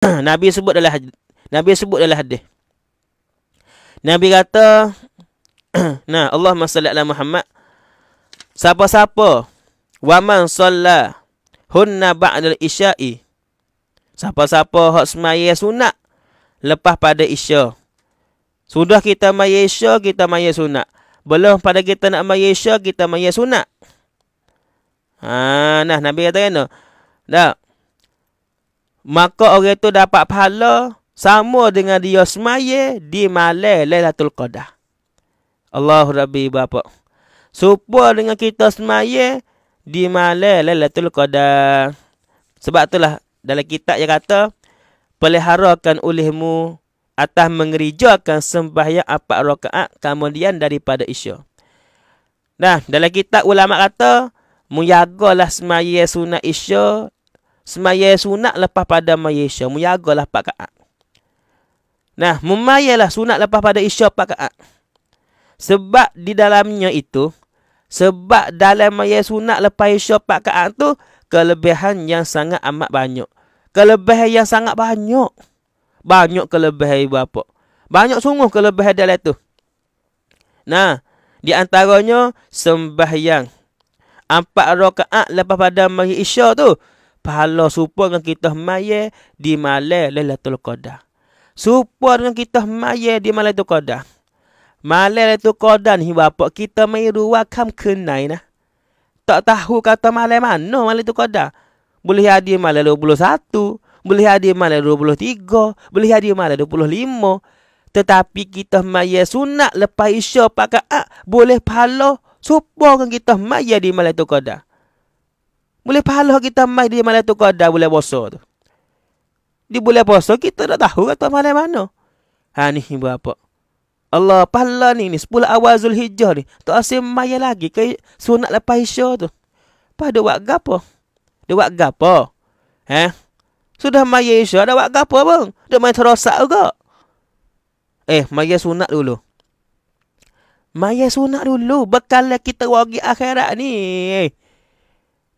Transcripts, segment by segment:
Nabi sebut dalam hadis. Nabi sebut dalam hadis. Nabi kata nah Allah masallallahu Muhammad siapa-siapa waman solla hunna ba'dal isya'i siapa-siapa hak semaya sunat lepas pada isya sudah kita maya isya kita maya sunat belum pada kita nak maya isya kita maya sunat ha nah nabi kata kan dah maka orang itu dapat pahala sama dengan dia semaya di malam Lailatul Qadar. Allahu Rabbi bapa. Supaya dengan kita semaya di malam Lailatul Qadar. Sebab itulah dalam kitab yang kata peliharakan olehmu atas mengerijakan sembahyang empat rakaat kemudian daripada isya. Nah, dalam kitab ulama kata Menjagalah semaya sunat isya semaya sunat lepas pada maya isya. Menjagalah empat kaat. Nah, memayalah sunat lepas pada isya empat kaat. Sebab di dalamnya itu, sebab dalam maya sunat lepas isya empat kaat tu kelebihan yang sangat amat banyak. Kelebihan yang sangat banyak. Banyak kelebihan ibu bapa. Banyak sungguh kelebihan dalam itu. Nah, di antaranya sembahyang. Empat rakaat lepas pada maghrib isya tu pahala supaya dengan kita maya di malam Lailatul Qadar. Supaya dengan kita maya di malam Lailatul Qadar. Malam Lailatul Qadar ni bapak kita mai ruwakam kenai na. Tak tahu kata malam mana malam Lailatul Qadar. Boleh hadir puluh satu, boleh hadir puluh tiga, boleh hadir puluh lima. Tetapi kita maya sunat lepas isya pakai ah, boleh pahala supaya dengan kita maya di malam Lailatul Qadar. Boleh pahala kita mai di malam tu kau dah boleh puasa tu. Di boleh puasa kita tak tahu kata lah malam mana. Ha ni berapa? Allah pahala ni ni 10 awal Zulhijjah ni. Tak asyik mai lagi ke sunat lepas Isya tu. Pada buat gapo? Dia buat gapo? Eh? Sudah mai Isya dah buat gapo bang? Dia main terosak juga. Eh, mai sunat dulu. Mai sunat dulu bekal kita wagi akhirat ni. Eh.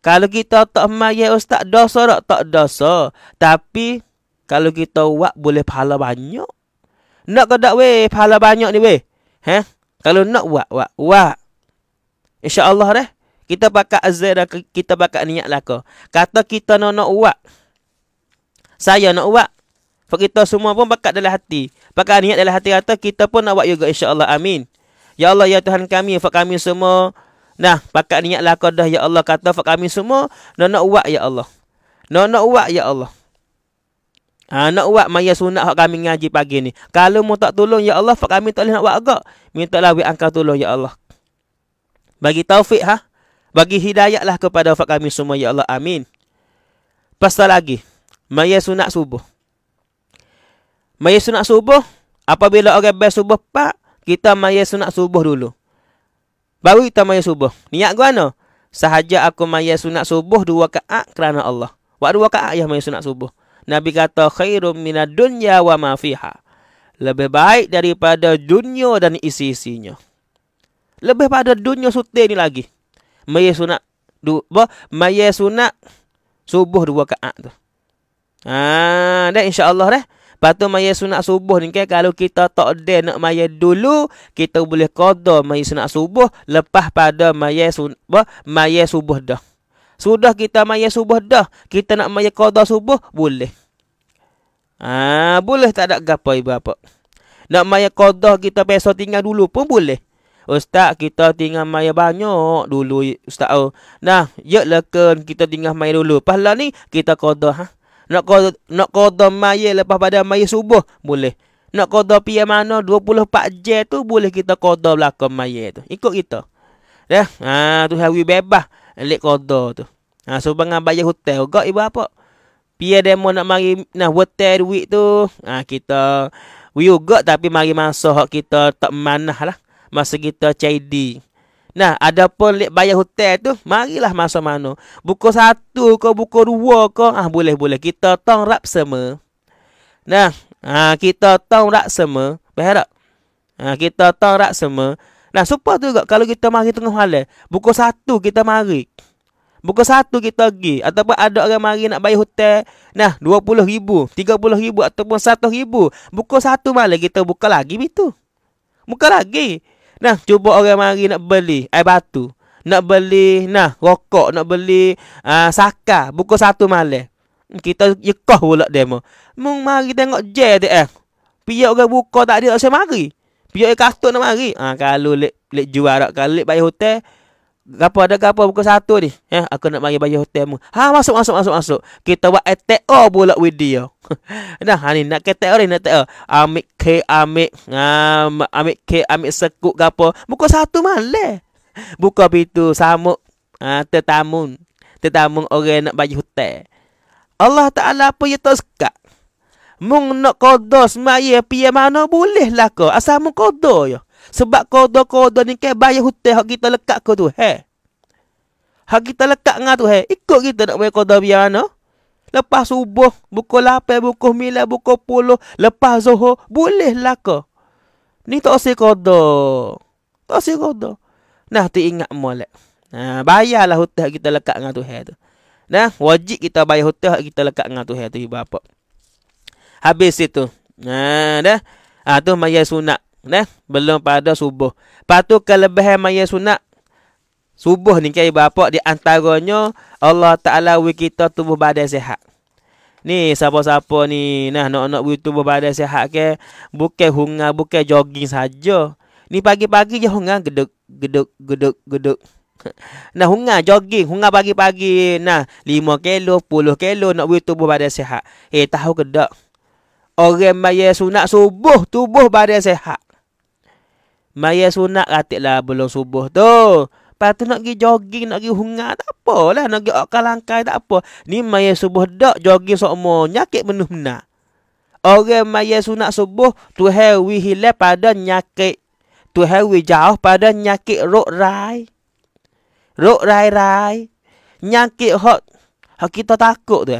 Kalau kita tak maya ustaz dosa tak, tak dosa. Tapi kalau kita buat boleh pahala banyak. Nak ke tak weh pahala banyak ni weh. Ha? Kalau nak buat, buat, buat. InsyaAllah dah. Kita pakai azir dan kita pakai niat lah ke. Kata kita nak nak buat. Saya nak buat. Sebab kita semua pun pakai dalam hati. Pakai niat dalam hati kata kita pun nak buat juga insyaAllah. Amin. Ya Allah ya Tuhan kami. Sebab kami semua Nah, pakat niat lah kau dah, ya Allah. Kata fak kami semua, nak nak uak, ya Allah. Nak nak uak, ya Allah. Ha, nak uak maya sunat hak kami ngaji pagi ni. Kalau mu tak tolong, ya Allah, fak kami tak boleh nak uak agak. Minta lah wik angka tolong, ya Allah. Bagi taufik, ha? Bagi hidayah lah kepada fak kami semua, ya Allah. Amin. Pasal lagi, maya sunat subuh. Maya sunat subuh, apabila orang bayar subuh, pak, kita maya sunat subuh dulu. Baru kita maya subuh. Niat gua no? Sahaja aku maya sunat subuh dua kaak kerana Allah. Wak dua kaak ya maya sunat subuh. Nabi kata khairum minad dunya wa ma fiha. Lebih baik daripada dunia dan isi-isinya. Lebih pada dunia sutir ni lagi. Maya sunat du ba maya sunat subuh dua kaak tu. Ah, dah insya-Allah dah. Lepas maya sunat subuh ni kan kalau kita tak ada nak maya dulu, kita boleh qada maya sunat subuh lepas pada maya sun Maya subuh dah. Sudah kita maya subuh dah, kita nak maya qada subuh boleh. Ah, boleh tak ada gapo ibu apa. Nak maya qada kita peso tinggal dulu pun boleh. Ustaz kita tinggal maya banyak dulu ustaz. Oh. Nah, yak lekan lah kita tinggal maya dulu. Pahala ni kita qada ha. Nak kau nak kau maya lepas pada maya subuh boleh. Nak kau pia mana 24 jam tu boleh kita qada belakang maya tu. Ikut kita. Ya, ha tu hari bebas lek qada tu. Ha so bangang bayar hotel juga ibu apa? Pia demo nak mari nak hotel duit tu. Ha kita we juga tapi mari masuk kita tak manah lah. Masa kita cai di. Nah, ada pun late bayar hotel tu, marilah masa mana. Buku satu ke, buku dua ke, ah boleh-boleh. Kita tong rap sama. Nah, ah, kita tong rap sama. Faham tak? Ah, kita tong rap sama. Nah, supaya tu juga kalau kita mari tengah malam, buku satu kita mari. Buku satu kita pergi. Ataupun ada orang mari nak bayar hotel. Nah, RM20,000, rm ribu, ataupun rm ribu, Buku satu malam kita buka lagi, begitu. Buka lagi. Nah, cuba orang mari nak beli air batu. Nak beli, nah, rokok. Nak beli uh, saka. Buku satu malam. Kita yekoh pula demo. Mung mari tengok je tu eh. Pihak orang buka tak ada, tak saya mari. Pihak orang katuk nak mari. Ha, kalau lek, lek jual tak, kalau lek bayar hotel, Gapo ada gapo pukul satu ni? Ya, aku nak mari bayar hotel mu. Ha masuk masuk masuk masuk. Kita buat attack all pula with dia. nah, ha ni nak kata orang nak tak. Ambil ke ambil um, ambil ke ambil sekut gapo. Pukul satu malam. Buka pintu sama ha, tetamu. Tetamu orang nak bayar hotel. Allah Taala apa ya toska? Mung nak kodos mai pi mana boleh lah ko. Asal mung kodoh yo. Sebab kodo-kodo ni kan bayar hutang hak kita lekat ke tu. Hei. Hak kita lekat dengan tu. Hei. Ikut kita nak bayar kodo biar mana. Lepas subuh, buku lapai, buku mila, buku puluh. Lepas zuhur, bolehlah ke. Ni tak usah kodo. Tak usah kodo. Nah, tu ingat molek. Nah, bayar bayarlah hutang kita lekat dengan Tuhan tu. Nah, wajib kita bayar hutang kita lekat dengan Tuhan tu ibu bapa. Habis itu. Nah, dah. Ah tu mayat sunat Nah, belum pada subuh. Patu kelebihan maya sunat subuh ni kan bapak di antaranya Allah Taala wi kita tubuh badan sehat. Ni siapa-siapa ni nah nak nak wi tubuh badan sehat ke bukan hunga bukan jogging saja. Ni pagi-pagi je hunga geduk geduk geduk geduk. Nah hunga jogging hunga pagi-pagi nah 5 kilo 10 kilo nak wi tubuh badan sehat. Eh tahu ke tak? Orang maya sunat subuh tubuh badan sehat. Maya sunat ratik lah belum subuh tu. Lepas tu nak pergi jogging, nak pergi hunga tak apa lah. Nak pergi okal langkai tak apa. Ni maya subuh dok jogging sokmo. Nyakit menuh menak. Orang maya sunat subuh tu hewi hilal pada nyakit. Tu hewi jauh pada nyakit rok rai. Rok rai rai. Nyakit hot. Hak kita takut tu.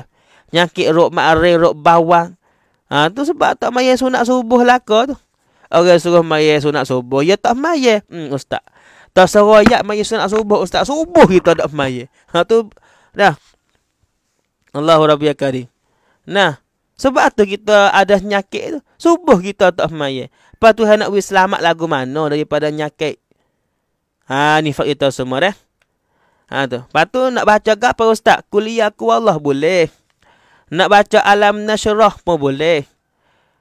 Nyakit rok makring, rok bawang. Ha, tu sebab tak maya sunat subuh lah kau tu. Orang suruh maya sunat subuh Ya tak maya hmm, Ustaz Tak suruh ayat maya sunat subuh Ustaz subuh kita tak maya Ha tu Dah Allahu Rabbi Akari ya Nah Sebab tu kita ada nyakit tu Subuh kita tak maya Lepas tu nak pergi selamat lagu mana Daripada nyakit Ha ni fakta kita semua eh Ha tu Lepas tu nak baca apa Ustaz Kuliah ku Allah boleh Nak baca alam nasyarah pun boleh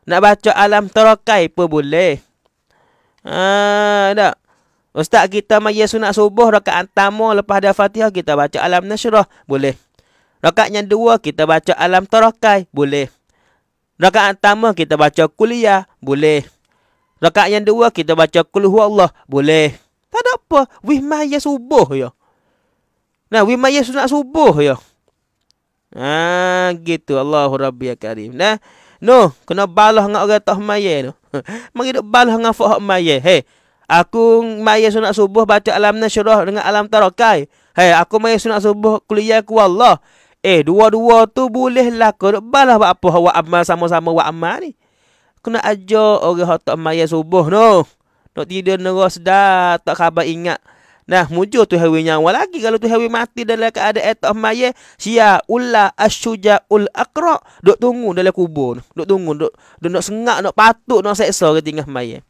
nak baca alam terokai pun boleh. Ah, Ustaz kita maya sunat subuh rakaat antama lepas dah fatihah kita baca alam nasyrah. Boleh. Rakaat yang dua kita baca alam terokai. Boleh. Rakaat antama kita baca kuliah. Boleh. Rakaat yang dua kita baca kuluhu Allah. Boleh. Tak ada apa. Wih maya subuh ya. Nah, wih maya sunat subuh ya. Ah, gitu. Allahu Rabbi Karim. Nah. No, kena balah dengan orang tak maya tu. Mari duk balah dengan fuk maya. Hei, aku maya sunat subuh baca alam nasyurah dengan alam tarakai. Hei, aku maya sunat subuh kuliah ku Allah. Eh, dua-dua tu boleh laku. Duk balah buat apa wa amal sama-sama wa amal ni. Kena ajar orang tak maya subuh no. Nak tidur neras dah tak khabar ingat. Nah, mujo tu hawi nyawa lagi kalau tu hawi mati dalam keadaan etah maye, sia ulla asyuja ul akra, dok tunggu dalam kubur, dok tunggu, dok dok nak sengak, nak patuk, nak seksa ke tengah maye.